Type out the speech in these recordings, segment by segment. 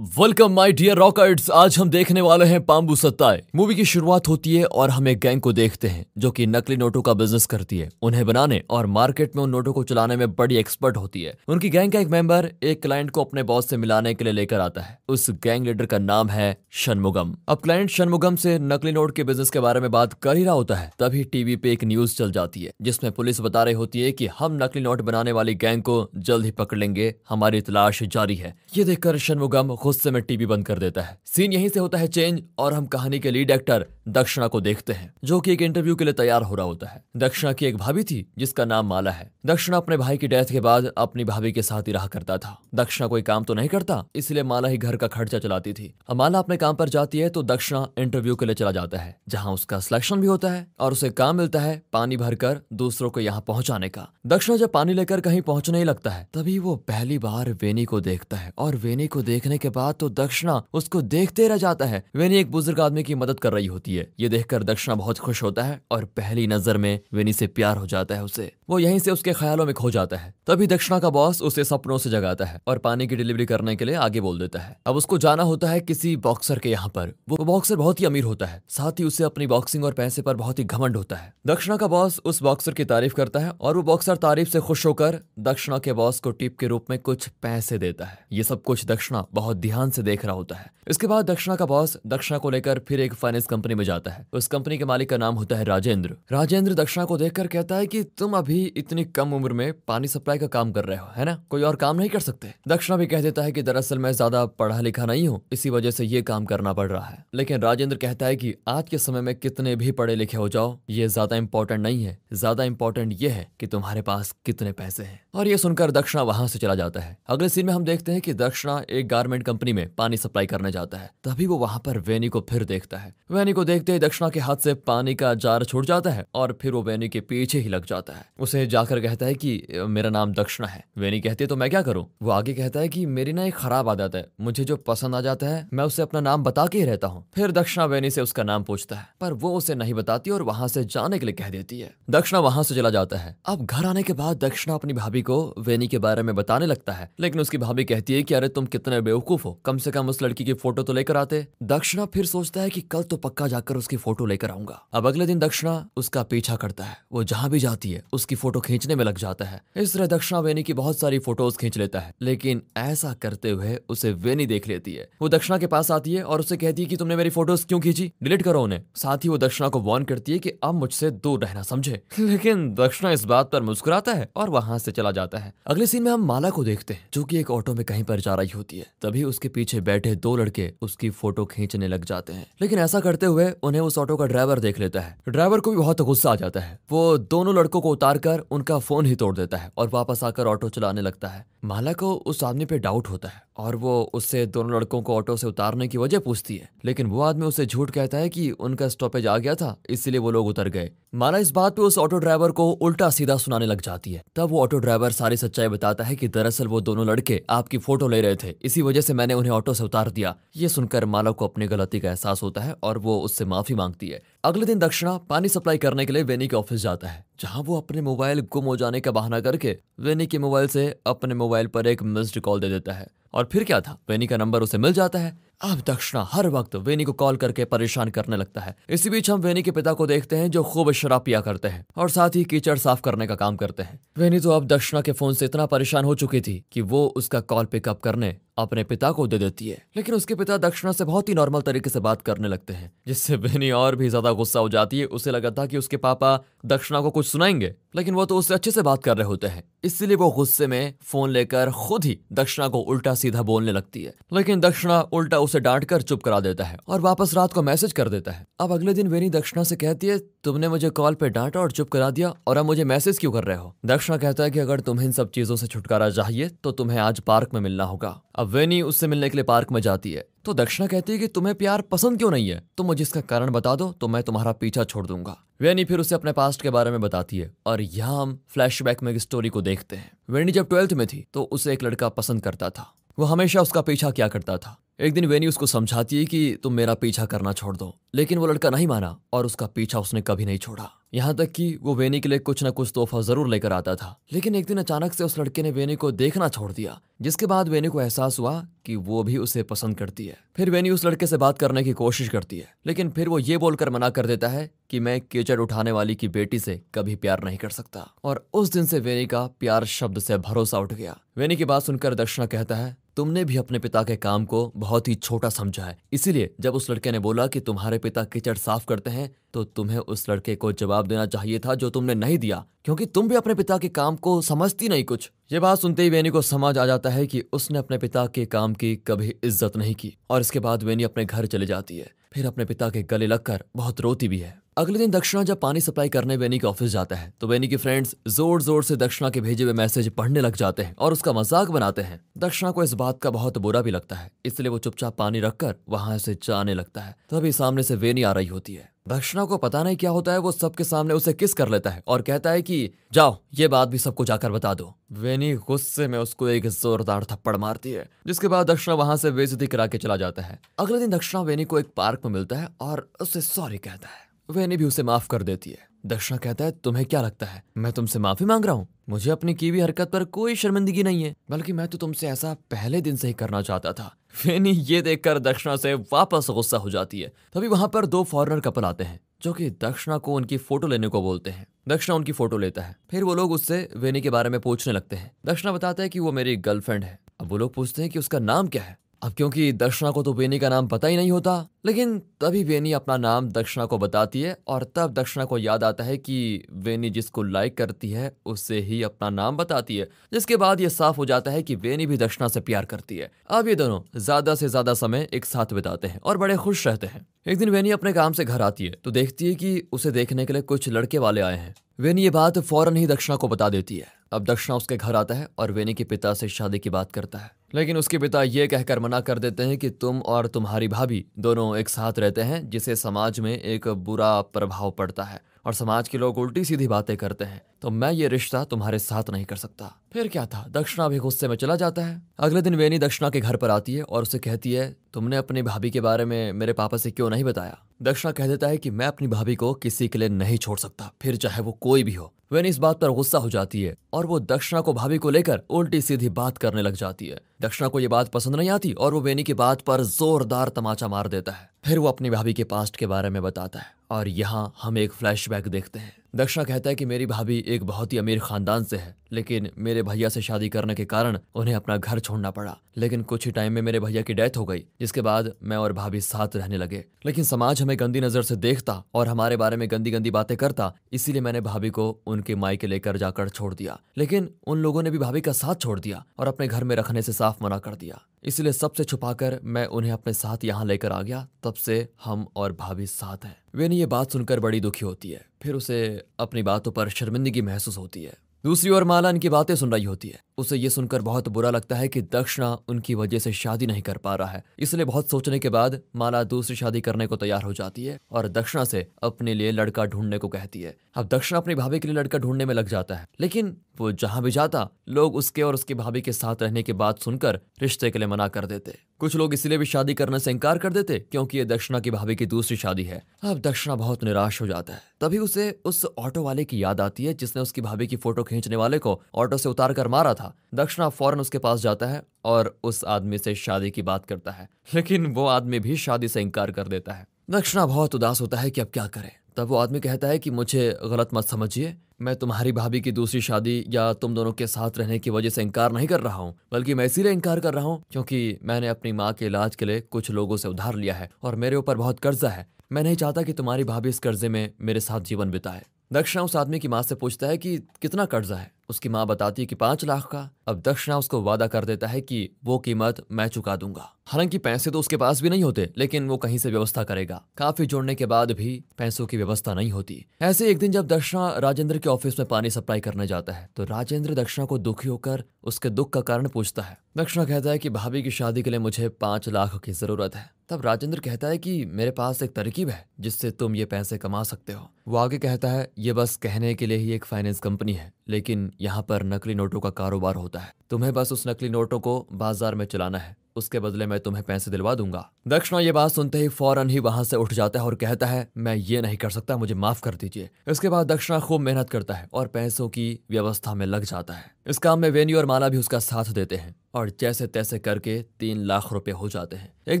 welcome my dear रॉकर्ट्स आज हम देखने वाले हैं पाम्बू सत्ताए मूवी की शुरुआत होती है और हम एक गैंग को देखते हैं जो कि नकली नोटों का बिजनेस करती है उन्हें बनाने और मार्केट में उन नोटों को चलाने में बड़ी एक्सपर्ट होती है उनकी गैंग का एक मेंबर एक क्लाइंट को अपने बॉस से मिलाने के लिए लेकर आता है उस गैंग लीडर का नाम है शनमुगम अब क्लाइंट शनमुगम से नकली नोट के बिजनेस के बारे में बात कर ही रहा होता है तभी टीवी पे एक न्यूज चल जाती है जिसमे पुलिस बता रही होती है की हम नकली नोट बनाने वाली गैंग को जल्द ही पकड़ लेंगे हमारी तलाश जारी है ये देखकर शनमुगम से में टीवी बंद कर देता है सीन यहीं से होता है चेंज और हम कहानी के लीड एक्टर दक्षिणा को देखते हैं जो कि एक इंटरव्यू के लिए तैयार हो रहा होता है दक्षिणा की एक भाभी थी जिसका नाम माला है दक्षिणा अपने भाई की डेथ के बाद अपनी भाभी के साथ ही रहा करता था दक्षिणा कोई काम तो नहीं करता इसलिए माला ही घर का खर्चा चलाती थी अब माला अपने काम पर जाती है तो दक्षिणा इंटरव्यू के लिए चला जाता है जहाँ उसका सिलेक्शन भी होता है और उसे काम मिलता है पानी भरकर दूसरों को यहाँ पहुँचाने का दक्षिणा जब पानी लेकर कहीं पहुँचने लगता है तभी वो पहली बार वेनी को देखता है और वेनी को देखने के बाद तो दक्षिणा उसको देखते रह जाता है वेनी एक बुजुर्ग आदमी की मदद कर रही होती है ये देखकर दक्षिणा बहुत खुश होता है और पहली नजर में वेनी से प्यार हो जाता है उसे वो यहीं से उसके ख्यालों में खो जाता है तभी दक्षिणा का बॉस उसे सपनों से जगाता है और पानी की डिलीवरी करने के लिए आगे बोल देता है अब उसको जाना होता है किसी बॉक्सर के यहाँ पर वो बॉक्सर बहुत ही अमीर होता है साथ ही उसे अपनी बॉक्सिंग और पैसे पर बहुत ही घमंड होता है दक्षिणा का बॉस उस बॉक्सर की तारीफ करता है और वो बॉक्सर तारीफ से खुश होकर दक्षिणा के बॉस को टिप के रूप में कुछ पैसे देता है ये सब कुछ दक्षिणा बहुत ध्यान से देख रहा होता है इसके बाद दक्षिणा का बॉस दक्षिणा को लेकर फिर एक फाइनेंस कंपनी में जाता है उस कंपनी के मालिक का नाम होता है राजेंद्र राजेंद्र दक्षिणा को देखकर कहता है कि तुम अभी इतनी कम उम्र में पानी सप्लाई का काम कर रहे हो है ना कोई और काम नहीं कर सकते दक्षिणा भी कह देता है की दरअसल मैं ज्यादा पढ़ा लिखा नहीं हूँ इसी वजह से ये काम करना पड़ रहा है लेकिन राजेंद्र कहता है की आज के समय में कितने भी पढ़े लिखे हो जाओ ये ज्यादा इम्पोर्टेंट नहीं है ज्यादा इम्पोर्टेंट ये है की तुम्हारे पास कितने पैसे है और ये सुनकर दक्षिणा वहां से चला जाता है अगले सीन में हम देखते हैं की दक्षिणा एक गारमेंट कंपनी कंपनी में पानी सप्लाई करने जाता है तभी वो वहाँ पर वेनी को फिर देखता है वेनी को देखते ही दक्षिणा के हाथ से पानी का जार छूट जाता है और फिर वो वेनी के पीछे ही लग जाता है उसे जाकर कहता है की मेरा नाम दक्षिणा है वेनी कहती है तो मैं क्या करूँ वो आगे कहता है की मेरी ना एक खराब आदत है मुझे जो पसंद आ जाता है मैं उसे अपना नाम बता के ही रहता हूँ फिर दक्षिणा वेनी से उसका नाम पूछता है पर वो उसे नहीं बताती और वहां से जाने के लिए कह देती है दक्षिणा वहां से चला जाता है अब घर आने के बाद दक्षिणा अपनी भाभी को वेनी के बारे में बताने लगता है लेकिन उसकी भाभी कहती है कि अरे तुम कितने बेवकूफ हो कम से कम उस लड़की की फोटो तो लेकर आते दक्षिणा फिर सोचता है कि कल तो पक्का जाकर उसकी फोटो लेकर आऊंगा अब अगले दिन दक्षिणा उसका पीछा करता है वो जहाँ भी जाती है उसकी फोटो खींचने में लग जाता है इस तरह दक्षिणा वेनी की बहुत सारी फोटोज खींच लेता है लेकिन ऐसा करते हुए उसे वेनी देख लेती है वो दक्षिणा के पास आती है और उसे कहती है की तुमने मेरी फोटोज क्यों खींची डिलीट करो उन्हें साथ ही वो दक्षिणा को वॉर्न करती है की अब मुझसे दूर रहना समझे लेकिन दक्षिणा इस बात पर मुस्कुराता है और वहां से चला जाता है अगले सीन में हम माला को देखते हैं जो की एक ऑटो में कहीं पर जा रही होती है तभी उस उसके पीछे बैठे दो लड़के उसकी फोटो खींचने लग जाते हैं लेकिन ऐसा करते हुए उन्हें उस ऑटो का ड्राइवर देख लेता है ड्राइवर को भी बहुत गुस्सा आ जाता है वो दोनों लड़कों को उतार कर उनका फोन ही तोड़ देता है और वापस आकर ऑटो चलाने लगता है माला को उस आदमी पे डाउट होता है और वो उससे दोनों लड़कों को ऑटो से उतारने की वजह पूछती है लेकिन वो आदमी उसे झूठ कहता है कि उनका स्टॉपेज आ गया था इसलिए वो लोग उतर गए माला इस बात पे उस ऑटो ड्राइवर को उल्टा सीधा सुनाने लग जाती है तब वो ऑटो ड्राइवर सारी सच्चाई बताता है कि दरअसल वो दोनों लड़के आपकी फोटो ले रहे थे इसी वजह से मैंने मैंने उन्हें ऑटो से उतार दिया ये सुनकर माला को अपनी गलती का एहसास होता है और वो उससे माफी मांगती है अगले दिन दक्षिणा पानी सप्लाई करने के लिए वेनी के ऑफिस जाता है जहाँ वो अपने मोबाइल गुम हो जाने का बहाना करके वेनी के मोबाइल से अपने मोबाइल पर एक मिस्ड कॉल दे देता है और फिर क्या था वेनी का नंबर उसे मिल जाता है अब दक्षिणा हर वक्त वेनी को कॉल करके परेशान करने लगता है इसी बीच हम वेनी के पिता को देखते हैं जो खूब शराब पिया करते हैं और साथ ही कीचड़ साफ करने का काम करते हैं वेनी तो अब दक्षिणा के फोन से इतना परेशान हो चुकी थी कि वो उसका कॉल पिकअप करने अपने पिता को दे देती है लेकिन उसके पिता दक्षिणा से बहुत ही नॉर्मल तरीके से बात करने लगते हैं जिससे वेनी और भी ज्यादा गुस्सा हो जाती है उसे लगा था कि उसके पापा दक्षिणा को कुछ सुनाएंगे लेकिन वो तो उससे अच्छे से बात कर रहे होते हैं इसलिए वो गुस्से में फोन लेकर खुद ही दक्षिणा को उल्टा सीधा बोलने लगती है लेकिन दक्षिणा उल्टा उसे डांट कर चुप करा देता है और वापस रात को मैसेज कर देता है अब अगले दिन वेनी दक्षिणा से कहती है तुमने मुझे कॉल पे डांटा और चुप करा दिया और अब मुझे मैसेज क्यों कर रहे हो दक्षिणा कहता है कि अगर तुम्हें इन सब चीजों से छुटकारा चाहिए तो तुम्हें आज पार्क में मिलना होगा अब वेनी उससे मिलने के लिए पार्क में जाती है तो दक्षिणा कहती है कि तुम्हें प्यार पसंद क्यों नहीं है तो मुझे इसका कारण बता दो तो मैं तुम्हारा पीछा छोड़ दूंगा वेनी फिर उसे अपने पास्ट के बारे में बताती है और यहाँ हम फ्लैशबैक में एक स्टोरी को देखते हैं वेनी जब ट्वेल्थ में थी तो उसे एक लड़का पसंद करता था वो हमेशा उसका पीछा क्या करता था एक दिन वेनी उसको समझाती है कि तुम मेरा पीछा करना छोड़ दो लेकिन वो लड़का नहीं माना और उसका पीछा उसने कभी नहीं छोड़ा यहाँ तक कि वो वेनी के लिए कुछ ना कुछ तोहफा जरूर लेकर आता था लेकिन एक दिन अचानक से उस लड़के ने वेनी को देखना छोड़ दिया जिसके बाद वेनी को एहसास हुआ कि वो भी उसे पसंद करती है फिर वेनी उस लड़के से बात करने की कोशिश करती है लेकिन फिर वो ये बोलकर मना कर देता है कि मैं कीचड़ उठाने वाली की बेटी से कभी प्यार नहीं कर सकता और उस दिन से वेनी का प्यार शब्द से भरोसा उठ गया वेनी की बात सुनकर दक्षिणा कहता है तुमने भी अपने पिता के काम को बहुत ही छोटा समझा है इसीलिए जब उस लड़के ने बोला कि तुम्हारे पिता कीचड़ साफ करते हैं तो तुम्हें उस लड़के को जवाब देना चाहिए था जो तुमने नहीं दिया क्योंकि तुम भी अपने पिता के काम को समझती नहीं कुछ ये बात सुनते ही वेनी को समझ आ जाता है कि उसने अपने पिता के काम की कभी इज्जत नहीं की और इसके बाद वेनी अपने घर चली जाती है फिर अपने पिता के गले लगकर बहुत रोती भी है अगले दिन दक्षिणा जब पानी सप्लाई करने बेनी के ऑफिस जाता है तो बेनी के फ्रेंड्स जोर जोर से दक्षिणा के भेजे हुए मैसेज पढ़ने लग जाते हैं और उसका मजाक बनाते हैं दक्षिणा को इस बात का बहुत बुरा भी लगता है इसलिए वो चुपचाप पानी रखकर वहां से जाने लगता है तभी सामने से वेनी आ रही होती है दक्षिणा को पता नहीं क्या होता है वो सबके सामने उसे किस कर लेता है और कहता है कि जाओ ये बात भी सबको जाकर बता दो वेनी गुस्से में उसको एक जोरदार थप्पड़ मारती है जिसके बाद दक्षिणा वहां से बेजती करा के चला जाता है अगले दिन दक्षिणा वेनी को एक पार्क में मिलता है और उसे सॉरी कहता है वेनी भी उसे माफ कर देती है दक्षिणा कहता है तुम्हें क्या लगता है मैं तुमसे माफी मांग रहा हूँ मुझे अपनी की हुई हरकत पर कोई शर्मिंदगी नहीं है बल्कि मैं तो तुमसे ऐसा पहले दिन से ही करना चाहता था वेनी ये देखकर दक्षिणा से वापस गुस्सा हो जाती है तभी वहां पर दो फॉरनर कपल आते हैं जो कि दक्षिणा को उनकी फोटो लेने को बोलते हैं दक्षिणा उनकी फोटो लेता है फिर वो लोग उससे वेनी के बारे में पूछने लगते हैं दक्षिणा बताता है कि वो मेरी गर्लफ्रेंड है अब वो लोग पूछते हैं कि उसका नाम क्या है अब क्योंकि दक्षिणा को तो बेनी का नाम पता ही नहीं होता लेकिन तभी बेनी अपना नाम दक्षिणा को बताती है और तब दक्षिणा को याद आता है कि बेनी जिसको लाइक करती है उससे ही अपना नाम बताती है जिसके बाद ये साफ हो जाता है कि बेनी भी दक्षिणा से प्यार करती है अब ये दोनों ज्यादा से ज्यादा समय एक साथ बिताते हैं और बड़े खुश रहते हैं एक दिन वेनी अपने काम से घर आती है तो देखती है कि उसे देखने के लिए कुछ लड़के वाले आए हैं वेनी ये बात फौरन ही दक्षिणा को बता देती है अब दक्षिणा उसके घर आता है और वेनी के पिता से शादी की बात करता है लेकिन उसके पिता ये कहकर मना कर देते हैं कि तुम और तुम्हारी भाभी दोनों एक साथ रहते हैं जिसे समाज में एक बुरा प्रभाव पड़ता है और समाज के लोग उल्टी सीधी बातें करते हैं तो मैं ये रिश्ता तुम्हारे साथ नहीं कर सकता फिर क्या था दक्षिणा भी गुस्से में चला जाता है अगले दिन वेनी दक्षिणा के घर पर आती है और उसे कहती है तुमने अपनी भाभी के बारे में मेरे पापा से क्यों नहीं बताया दक्षिणा कह देता है कि मैं अपनी भाभी को किसी के लिए नहीं छोड़ सकता फिर चाहे वो कोई भी हो वेनी इस बात पर गुस्सा हो जाती है और वो दक्षिणा को भाभी को लेकर उल्टी सीधी बात करने लग जाती है दक्षिणा को ये बात पसंद नहीं आती और वो वेनी की बात पर जोरदार तमाचा मार देता है फिर वो अपनी भाभी के पास्ट के बारे में बताता है और यहाँ हम एक फ्लैशबैक देखते हैं दक्षिणा कहता है कि मेरी भाभी एक बहुत ही अमीर खानदान से है लेकिन मेरे भैया से शादी करने के कारण उन्हें अपना घर छोड़ना पड़ा लेकिन कुछ ही टाइम में मेरे भैया की डेथ हो गई जिसके बाद मैं और भाभी साथ रहने लगे लेकिन समाज हमें गंदी नजर से देखता और हमारे बारे में गंदी गंदी बातें करता इसीलिए मैंने भाभी को उनके मायके लेकर जाकर छोड़ दिया लेकिन उन लोगों ने भी भाभी का साथ छोड़ दिया और अपने घर में रखने से साफ मना कर दिया इसलिए सबसे छुपाकर मैं उन्हें अपने साथ यहाँ लेकर आ गया तब से हम और भाभी साथ हैं ने ये बात सुनकर बड़ी दुखी होती है फिर उसे अपनी बातों पर शर्मिंदगी महसूस होती है दूसरी ओर माला इनकी बातें सुन रही होती है उसे ये सुनकर बहुत बुरा लगता है कि दक्षिणा उनकी वजह से शादी नहीं कर पा रहा है इसलिए बहुत सोचने के बाद माला दूसरी शादी करने को तैयार हो जाती है और दक्षिणा से अपने लिए लड़का ढूंढने को कहती है अब दक्षिणा अपनी भाभी के लिए लड़का ढूंढने में लग जाता है लेकिन वो जहां भी जाता लोग उसके और उसकी भाभी के साथ रहने की बात सुनकर रिश्ते के लिए मना कर देते कुछ लोग इसलिए भी शादी करने से इनकार कर देते क्योंकि ये दक्षिणा की भाभी की दूसरी शादी है अब दक्षिणा बहुत निराश हो जाता है तभी उसे उस ऑटो वाले की याद आती है जिसने उसकी भाभी की फोटो खींचने वाले को ऑटो से उतार कर मारा था दक्षिणा फौरन उसके पास जाता है और उस आदमी से शादी की बात करता है लेकिन वो आदमी भी शादी से इनकार कर देता है दक्षिणा बहुत उदास होता है कि अब क्या करे तब वो आदमी कहता है कि मुझे गलत मत समझिए मैं तुम्हारी भाभी की दूसरी शादी या तुम दोनों के साथ रहने की वजह से इनकार नहीं कर रहा हूँ बल्कि मैं इसीलिए इनकार कर रहा हूँ क्योंकि मैंने अपनी माँ के इलाज के लिए कुछ लोगों से उधार लिया है और मेरे ऊपर बहुत कर्जा है मैं नहीं चाहता कि तुम्हारी भाभी इस कर्जे में मेरे साथ जीवन बिताए दक्षिणा उस आदमी की माँ से पूछता है कि कितना कर्जा है उसकी माँ बताती है कि पांच लाख का अब दक्षिणा उसको वादा कर देता है कि वो कीमत मैं चुका दूंगा हालांकि पैसे तो उसके पास भी नहीं होते लेकिन वो कहीं से व्यवस्था करेगा काफी जोड़ने के बाद भी पैसों की व्यवस्था नहीं होती ऐसे एक दिन जब दक्षिणा राजेंद्र के ऑफिस में पानी सप्लाई करने जाता है तो राजेंद्र दक्षिणा को दुखी होकर उसके दुख का कारण पूछता है दक्षिणा कहता है कि भाभी की शादी के लिए मुझे पांच लाख की जरूरत है तब राजेंद्र कहता है कि मेरे पास एक तरकीब है जिससे तुम ये पैसे कमा सकते हो वो आगे कहता है ये बस कहने के लिए ही एक फाइनेंस कंपनी है लेकिन यहाँ पर नकली नोटों का कारोबार होता है तुम्हें बस उस नकली नोटों को बाजार में चलाना है उसके बदले मैं तुम्हें पैसे दिलवा दूंगा दक्षिणा ये बात सुनते ही फौरन ही वहां से उठ जाता है और कहता है मैं ये नहीं कर सकता मुझे माफ कर दीजिए इसके बाद दक्षिणा खूब मेहनत करता है और पैसों की व्यवस्था में लग जाता है इस काम में वेनी और माला भी उसका साथ देते हैं और जैसे तैसे करके तीन लाख रुपए हो जाते हैं एक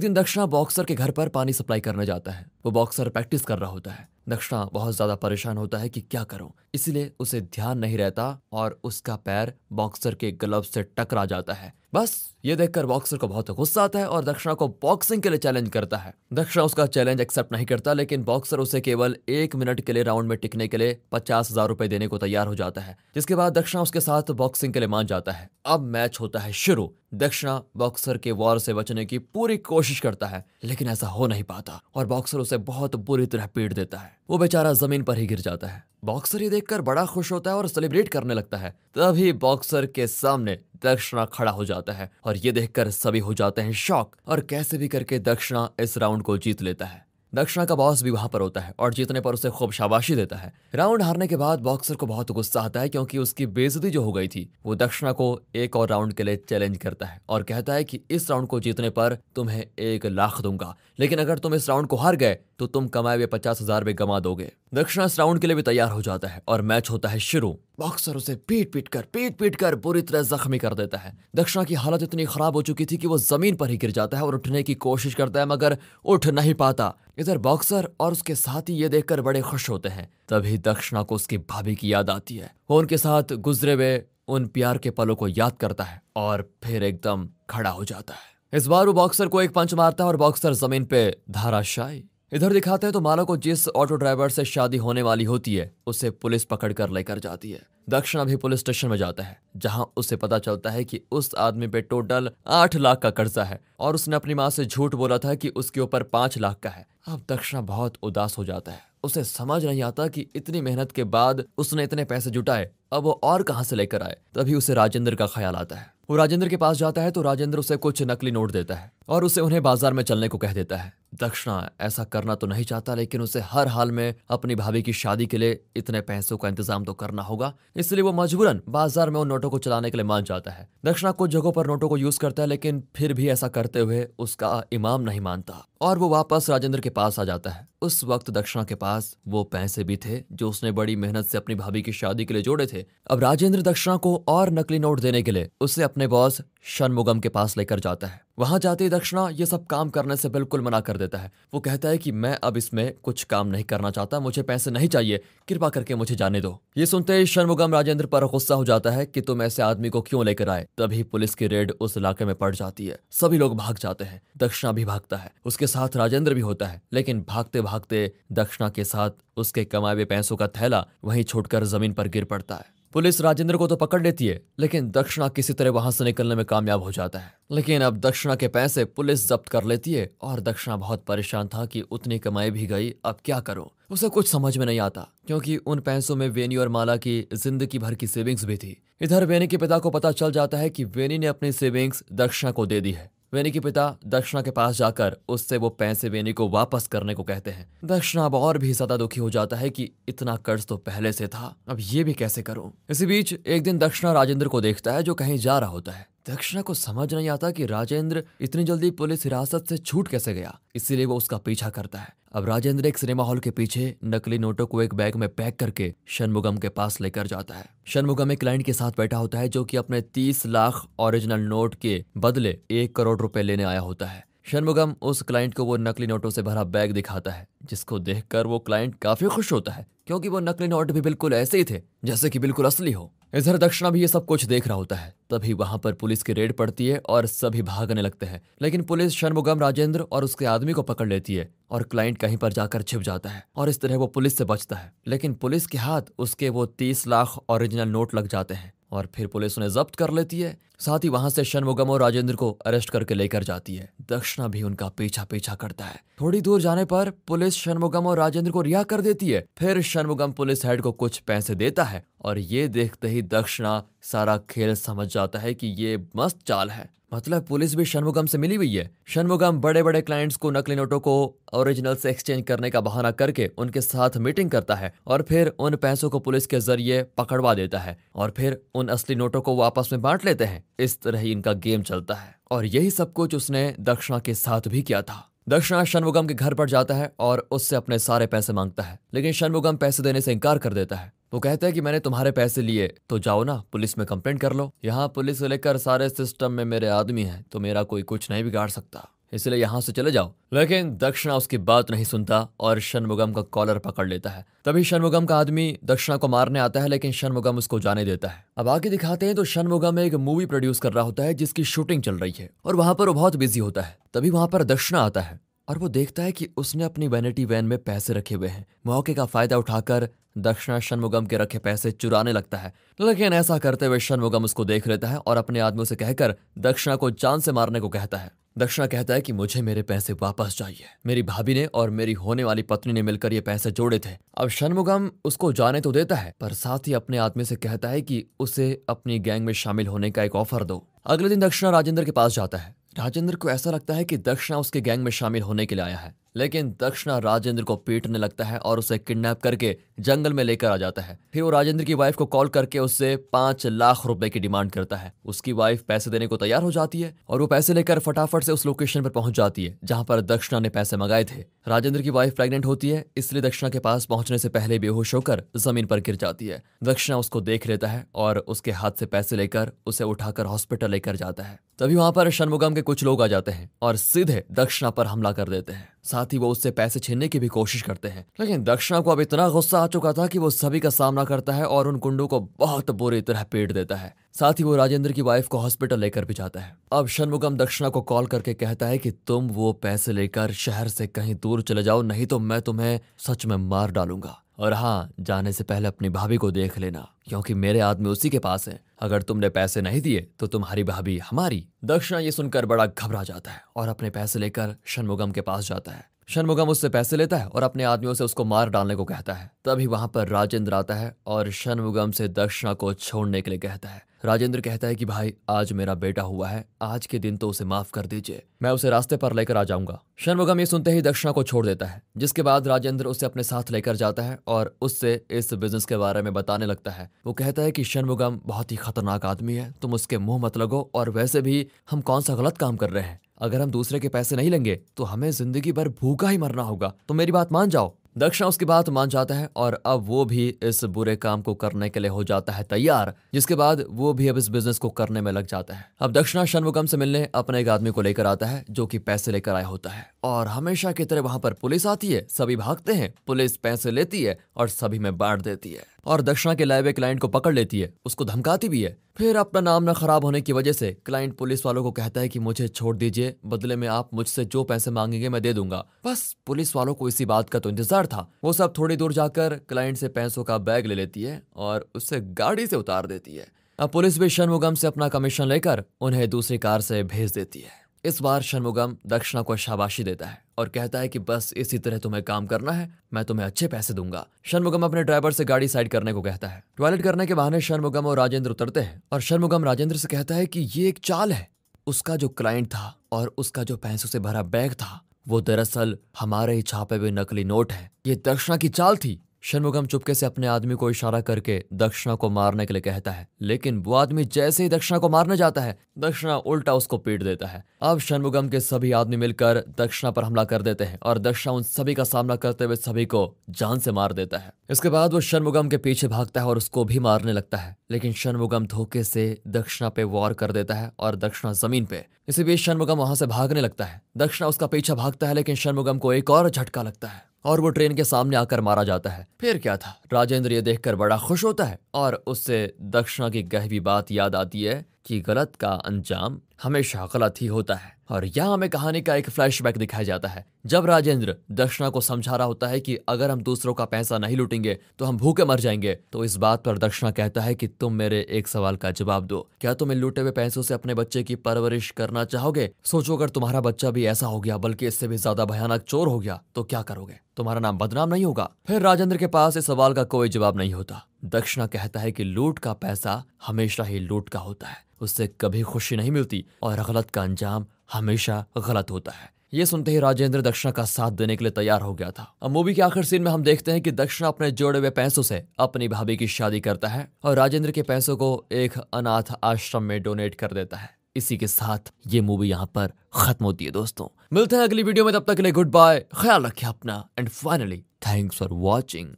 दिन दक्षिणा बॉक्सर के घर पर पानी सप्लाई करने जाता है वो बॉक्सर प्रैक्टिस कर रहा होता है दक्षिणा बहुत ज्यादा परेशान होता है कि क्या करूं इसलिए उसे ध्यान नहीं रहता और उसका पैर बॉक्सर के ग्लव से टकरा जाता है बस ये देखकर बॉक्सर को बहुत गुस्सा आता है और दक्षिणा को बॉक्सिंग के लिए चैलेंज करता है दक्षिणा उसका चैलेंज एक्सेप्ट नहीं करता लेकिन बॉक्सर उसे केवल एक मिनट के लिए राउंड में टिकने के लिए पचास हजार रूपए देने को तैयार हो जाता है जिसके बाद दक्षिणा उसके साथ बॉक्सिंग के लिए मान जाता है अब मैच होता है शुरू दक्षिणा बॉक्सर के वॉर से बचने की पूरी कोशिश करता है लेकिन ऐसा हो नहीं पाता और बॉक्सर उसे बहुत बुरी तरह पीट देता है वो बेचारा जमीन पर ही गिर जाता है बॉक्सर ये देखकर बड़ा खुश होता है और सेलिब्रेट करने लगता है तभी बॉक्सर के सामने दक्षिणा खड़ा हो जाता है और ये देखकर सभी हो जाते हैं शौक और कैसे भी करके दक्षिणा इस राउंड को जीत लेता है दक्षिणा का बॉस भी वहां पर होता है और जीतने पर उसे खूब शाबाशी देता है राउंड हारने के बाद बॉक्सर को बहुत गुस्सा आता है क्योंकि उसकी बेजती जो हो गई थी वो दक्षिणा को एक और राउंड के लिए चैलेंज करता है और कहता है कि इस राउंड को जीतने पर तुम्हें एक लाख दूंगा लेकिन अगर तुम इस राउंड को हार गए तो तुम कमाए हुए पचास हजार में गमा दोगे दक्षिणा इस राउंड के लिए भी तैयार हो जाता है और मैच होता है शुरू बॉक्सर उसे पीट पीट कर पीट पीट कर पूरी तरह जख्मी कर देता है दक्षिणा की हालत इतनी खराब हो चुकी थी कि वो जमीन पर ही गिर जाता है और उठने की कोशिश करता है मगर उठ नहीं पाता इधर बॉक्सर और उसके साथी ये देखकर बड़े खुश होते हैं तभी दक्षिणा को उसकी भाभी की याद आती है वो उनके साथ गुजरे हुए उन प्यार के पलों को याद करता है और फिर एकदम खड़ा हो जाता है इस बार वो बॉक्सर को एक पंच मारता है और बॉक्सर जमीन पे धाराशायी इधर दिखाते हैं तो माला को जिस ऑटो ड्राइवर से शादी होने वाली होती है उसे पुलिस पकड़ कर लेकर जाती है दक्षिण अभी पुलिस स्टेशन में जाता है जहां उसे पता चलता है कि उस आदमी पे टोटल आठ लाख का कर्जा है और उसने अपनी माँ से झूठ बोला था कि उसके ऊपर पांच लाख का है अब दक्षिणा बहुत उदास हो जाता है उसे समझ नहीं आता कि इतनी मेहनत के बाद उसने इतने पैसे जुटाए अब वो और कहां से लेकर आए तभी उसे राजेंद्र का ख्याल आता है वो राजेंद्र के पास जाता है तो राजेंद्र उसे कुछ नकली नोट देता है और उसे उन्हें बाजार में चलने को कह देता है दक्षिणा ऐसा करना तो नहीं चाहता लेकिन उसे हर हाल में अपनी भाभी की शादी के लिए इतने पैसों का इंतजाम तो करना होगा इसलिए वो मजबूरन बाजार में उन नोटों को चलाने के लिए मान जाता है दक्षिणा कुछ जगहों पर नोटों को यूज करता है लेकिन फिर भी ऐसा करते हुए उसका इमाम नहीं मानता और वो वापस राजेंद्र के पास आ जाता है उस वक्त दक्षिणा के पास वो पैसे भी थे जो उसने बड़ी मेहनत से अपनी भाभी की शादी के लिए जोड़े थे अब राजेंद्र दक्षिणा को और नकली नोट देने के लिए उसे अपने बॉस शनमुगम के पास लेकर जाता है वहां जाते ही दक्षिणा ये सब काम करने से बिल्कुल मना कर देता है वो कहता है कि मैं अब इसमें कुछ काम नहीं करना चाहता मुझे पैसे नहीं चाहिए कृपा करके मुझे जाने दो ये सुनते ही शनमुगम राजेंद्र पर गुस्सा हो जाता है कि तुम ऐसे आदमी को क्यों लेकर आए तभी पुलिस की रेड उस इलाके में पड़ जाती है सभी लोग भाग जाते हैं दक्षिणा भी भागता है उसके साथ राजेंद्र भी होता है लेकिन भागते भागते दक्षिणा के साथ उसके कमाए हुए पैसों का थैला वहीं छोड़कर जमीन पर गिर पड़ता है पुलिस राजेंद्र को तो पकड़ लेती है लेकिन दक्षिणा किसी तरह वहां से निकलने में कामयाब हो जाता है लेकिन अब दक्षिणा के पैसे पुलिस जब्त कर लेती है और दक्षिणा बहुत परेशान था कि उतनी कमाई भी गई अब क्या करो उसे कुछ समझ में नहीं आता क्योंकि उन पैसों में वेनी और माला की जिंदगी भर की सेविंग्स भी थी इधर वेनी के पिता को पता चल जाता है कि वेनी ने अपनी सेविंग्स दक्षिणा को दे दी है वेनी के पिता दक्षिणा के पास जाकर उससे वो पैसे वेनी को वापस करने को कहते हैं दक्षिणा अब और भी ज्यादा दुखी हो जाता है कि इतना कर्ज तो पहले से था अब ये भी कैसे करूं इसी बीच एक दिन दक्षिणा राजेंद्र को देखता है जो कहीं जा रहा होता है दक्षिणा को समझ नहीं आता कि राजेंद्र इतनी जल्दी पुलिस हिरासत से छूट कैसे गया इसीलिए वो उसका पीछा करता है अब राजेंद्र एक सिनेमा हॉल के पीछे नकली नोटों को एक बैग में पैक करके शनमुगम के पास लेकर जाता है शनमुगम एक क्लाइंट के साथ बैठा होता है जो कि अपने तीस लाख ओरिजिनल नोट के बदले एक करोड़ रुपए लेने आया होता है शनमुगम उस क्लाइंट को वो नकली नोटों से भरा बैग दिखाता है जिसको देखकर वो क्लाइंट काफी खुश होता है क्योंकि वो नकली नोट भी बिल्कुल ऐसे ही थे जैसे कि बिल्कुल असली हो इधर दक्षिणा भी ये सब कुछ देख रहा होता है तभी वहां पर पुलिस की रेड पड़ती है और सभी भागने लगते हैं लेकिन पुलिस शनमुगम राजेंद्र और उसके आदमी को पकड़ लेती है और क्लाइंट कहीं पर जाकर छिप जाता है और इस तरह वो पुलिस से बचता है लेकिन पुलिस के हाथ उसके वो तीस लाख ओरिजिनल नोट लग जाते हैं और फिर पुलिस उन्हें जब्त कर लेती है साथ ही वहां से शनमुगम और राजेंद्र को अरेस्ट करके लेकर जाती है दक्षिणा भी उनका पीछा पीछा करता है थोड़ी दूर जाने पर पुलिस शनमुगम और राजेंद्र को रिहा कर देती है फिर शनमुगम पुलिस हेड को कुछ पैसे देता है और ये देखते ही दक्षिणा सारा खेल समझ जाता है कि ये मस्त चाल है मतलब पुलिस भी शनमुगम से मिली हुई है शनमुगम बड़े बड़े क्लाइंट्स को नकली नोटों को ओरिजिनल से एक्सचेंज करने का बहाना करके उनके साथ मीटिंग करता है और फिर उन पैसों को पुलिस के जरिए पकड़वा देता है और फिर उन असली नोटों को वापस में बांट लेते हैं इस तरह ही इनका गेम चलता है और यही सब कुछ उसने दक्षिणा के साथ भी किया था दक्षिणा शनमुगम के घर पर जाता है और उससे अपने सारे पैसे मांगता है लेकिन शनमुगम पैसे देने से इनकार कर देता है वो कहता है कि मैंने तुम्हारे पैसे लिए तो जाओ ना पुलिस में कंप्लेंट कर लो यहाँ पुलिस से लेकर सारे सिस्टम में मेरे आदमी हैं तो मेरा कोई कुछ नहीं बिगाड़ सकता इसलिए यहाँ से चले जाओ लेकिन दक्षिणा उसकी बात नहीं सुनता और शनमुगम का कॉलर पकड़ लेता है तभी शनमुगम का आदमी दक्षिणा को मारने आता है लेकिन शनमुगम उसको जाने देता है अब आगे दिखाते हैं तो शनमुगम एक मूवी प्रोड्यूस कर रहा होता है जिसकी शूटिंग चल रही है और वहाँ पर वो बहुत बिजी होता है तभी वहाँ पर दक्षिणा आता है और वो देखता है कि उसने अपनी वैनिटी वैन में पैसे रखे हुए हैं मौके का फायदा उठाकर दक्षिणा शनमुगम के रखे पैसे चुराने लगता है लेकिन ऐसा करते हुए शनमुगम उसको देख लेता है और अपने आदमियों से कहकर दक्षिणा को जान से मारने को कहता है दक्षिणा कहता है कि मुझे मेरे पैसे वापस चाहिए मेरी भाभी ने और मेरी होने वाली पत्नी ने मिलकर ये पैसे जोड़े थे अब शनमुगम उसको जाने तो देता है पर साथ ही अपने आदमी से कहता है कि उसे अपनी गैंग में शामिल होने का एक ऑफर दो अगले दिन दक्षिणा राजेंद्र के पास जाता है राजेंद्र को ऐसा लगता है कि दक्षिणा उसके गैंग में शामिल होने के लिए आया है लेकिन दक्षिणा राजेंद्र को पीटने लगता है और उसे किडनैप करके जंगल में लेकर आ जाता है फिर वो राजेंद्र की वाइफ को कॉल करके उससे पांच लाख रुपए की डिमांड करता है उसकी वाइफ पैसे देने को तैयार हो जाती है और वो पैसे लेकर फटाफट से उस लोकेशन पर पहुंच जाती है जहां पर दक्षिणा ने पैसे मंगाए थे राजेंद्र की वाइफ प्रेगनेंट होती है इसलिए दक्षिणा के पास पहुंचने से पहले बेहोश होकर जमीन पर गिर जाती है दक्षिणा उसको देख लेता है और उसके हाथ से पैसे लेकर उसे उठाकर हॉस्पिटल लेकर जाता है तभी वहां पर शनमुगम के कुछ लोग आ जाते हैं और सीधे दक्षिणा पर हमला कर देते हैं साथ साथ ही वो उससे पैसे छीनने की भी कोशिश करते हैं लेकिन दक्षिणा को अब इतना गुस्सा आ चुका था कि वो सभी का सामना करता है और उन कुंडों को बहुत बुरी तरह पेट देता है साथ ही वो राजेंद्र की वाइफ को हॉस्पिटल लेकर भी जाता है अब शनमुगम दक्षिणा को कॉल करके कहता है कि तुम वो पैसे लेकर शहर से कहीं दूर चले जाओ नहीं तो मैं तुम्हें सच में मार डालूंगा और हाँ जाने से पहले अपनी भाभी को देख लेना क्योंकि मेरे आदमी उसी के पास है अगर तुमने पैसे नहीं दिए तो तुम्हारी भाभी हमारी दक्षिणा ये सुनकर बड़ा घबरा जाता है और अपने पैसे लेकर शनमुगम के पास जाता है शनमुगम उससे पैसे लेता है और अपने आदमियों से उसको मार डालने को कहता है तभी वहां पर राजेंद्र आता है और शनमुगम से दक्षिणा को छोड़ने के लिए कहता है राजेंद्र कहता है कि भाई आज मेरा बेटा हुआ है आज के दिन तो उसे माफ कर दीजिए मैं उसे रास्ते पर लेकर आ जाऊंगा शनमुगम ये सुनते ही दक्षिणा को छोड़ देता है जिसके बाद राजेंद्र उसे अपने साथ लेकर जाता है और उससे इस बिजनेस के बारे में बताने लगता है वो कहता है कि शनमुगम बहुत ही खतरनाक आदमी है तुम उसके मुंह मत लगो और वैसे भी हम कौन सा गलत काम कर रहे हैं अगर हम दूसरे के पैसे नहीं लेंगे तो हमें जिंदगी भर भूखा ही मरना होगा तो मेरी बात मान जाओ दक्षिणा उसकी बात मान जाता है और अब वो भी इस बुरे काम को करने के लिए हो जाता है तैयार जिसके बाद वो भी अब इस बिजनेस को करने में लग जाता है अब दक्षिणा शनमुगम से मिलने अपने एक आदमी को लेकर आता है जो कि पैसे लेकर आया होता है और हमेशा की तरह वहां पर पुलिस आती है सभी भागते हैं पुलिस पैसे लेती है और सभी में बांट देती है और दक्षिणा के लाइव क्लाइंट को पकड़ लेती है उसको धमकाती भी है फिर अपना नाम न खराब होने की वजह से क्लाइंट पुलिस वालों को कहता है कि मुझे छोड़ दीजिए बदले में आप मुझसे जो पैसे मांगेंगे मैं दे दूंगा बस पुलिस वालों को इसी बात का तो इंतजार ड्राइवर था वो सब थोड़ी दूर जाकर क्लाइंट से पैसों का बैग ले लेती है और उससे गाड़ी से उतार देती है अब पुलिस भी शनमुगम से अपना कमीशन लेकर उन्हें दूसरी कार से भेज देती है इस बार शनमुगम दक्षिणा को शाबाशी देता है और कहता है कि बस इसी तरह तुम्हें काम करना है मैं तुम्हें अच्छे पैसे दूंगा शनमुगम अपने ड्राइवर से गाड़ी साइड करने को कहता है टॉयलेट करने के बहाने शनमुगम और राजेंद्र उतरते हैं और शनमुगम राजेंद्र से कहता है कि ये एक चाल है उसका जो क्लाइंट था और उसका जो पैसों से भरा बैग था वो दरअसल हमारे ही छापे हुए नकली नोट है ये दक्षिणा की चाल थी शनमुगम चुपके से अपने आदमी को इशारा करके दक्षिणा को मारने के लिए कहता है लेकिन वो आदमी जैसे ही दक्षिणा को मारने जाता है दक्षिणा उल्टा उसको पीट देता है अब शनमुगम के सभी आदमी मिलकर दक्षिणा पर हमला कर देते हैं और दक्षिणा उन सभी का सामना करते हुए सभी को जान से मार देता है इसके बाद वो शनमुगम के पीछे भागता है और उसको भी मारने लगता है लेकिन शनमुगम धोखे से दक्षिणा पे वॉर कर देता है और दक्षिणा जमीन पे इसी बीच शनमुगम वहां से भागने लगता है दक्षिणा उसका पीछा भागता है लेकिन शनमुगम को एक और झटका लगता है और वो ट्रेन के सामने आकर मारा जाता है फिर क्या था राजेंद्र ये देखकर बड़ा खुश होता है और उससे दक्षिणा की गहवी बात याद आती है कि गलत का अंजाम हमेशा गलत ही होता है और यहाँ हमें कहानी का एक फ्लैशबैक दिखाया जाता है जब राजेंद्र दक्षिणा को समझा रहा होता है कि अगर हम दूसरों का पैसा नहीं लूटेंगे तो हम भूखे मर जाएंगे तो इस बात पर दक्षिणा कहता है कि तुम मेरे एक सवाल का जवाब दो क्या तुम इन लूटे हुए पैसों से अपने बच्चे की परवरिश करना चाहोगे सोचो अगर तुम्हारा बच्चा भी ऐसा हो गया बल्कि इससे भी ज्यादा भयानक चोर हो गया तो क्या करोगे तुम्हारा नाम बदनाम नहीं होगा फिर राजेंद्र के पास इस सवाल का कोई जवाब नहीं होता दक्षिणा कहता है कि लूट का पैसा हमेशा ही लूट का होता है उससे कभी खुशी नहीं मिलती और गलत का अंजाम हमेशा गलत होता है ये सुनते ही राजेंद्र दक्षिणा का साथ देने के लिए तैयार हो गया था अब मूवी के आखिर सीन में हम देखते हैं कि दक्षिणा अपने जोड़े हुए पैसों से अपनी भाभी की शादी करता है और राजेंद्र के पैसों को एक अनाथ आश्रम में डोनेट कर देता है इसी के साथ ये मूवी यहाँ पर खत्म होती है दोस्तों मिलते हैं अगली वीडियो में तब तक के लिए गुड बाय ख्याल रखिए अपना and finally thanks for watching